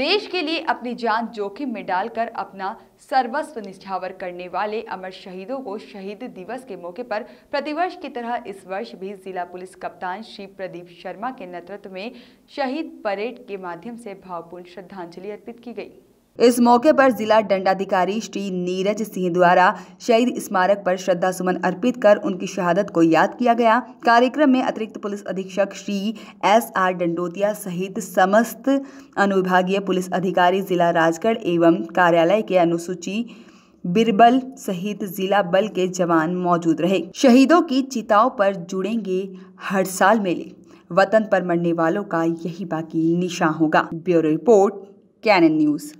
देश के लिए अपनी जान जोखिम में डालकर अपना सर्वस्व निछावर करने वाले अमर शहीदों को शहीद दिवस के मौके पर प्रतिवर्ष की तरह इस वर्ष भी जिला पुलिस कप्तान श्री प्रदीप शर्मा के नेतृत्व में शहीद परेड के माध्यम से भावपूर्ण श्रद्धांजलि अर्पित की गई इस मौके पर जिला दंडाधिकारी श्री नीरज सिंह द्वारा शहीद स्मारक पर श्रद्धा सुमन अर्पित कर उनकी शहादत को याद किया गया कार्यक्रम में अतिरिक्त पुलिस अधीक्षक श्री एस आर डंडोतिया सहित समस्त अनुविभागीय पुलिस अधिकारी जिला राजगढ़ एवं कार्यालय के अनुसूची बिरबल सहित जिला बल के जवान मौजूद रहे शहीदों की चिताओं पर जुड़ेंगे हर साल मेले वतन पर मरने वालों का यही बाकी निशा होगा ब्यूरो रिपोर्ट कैन न्यूज़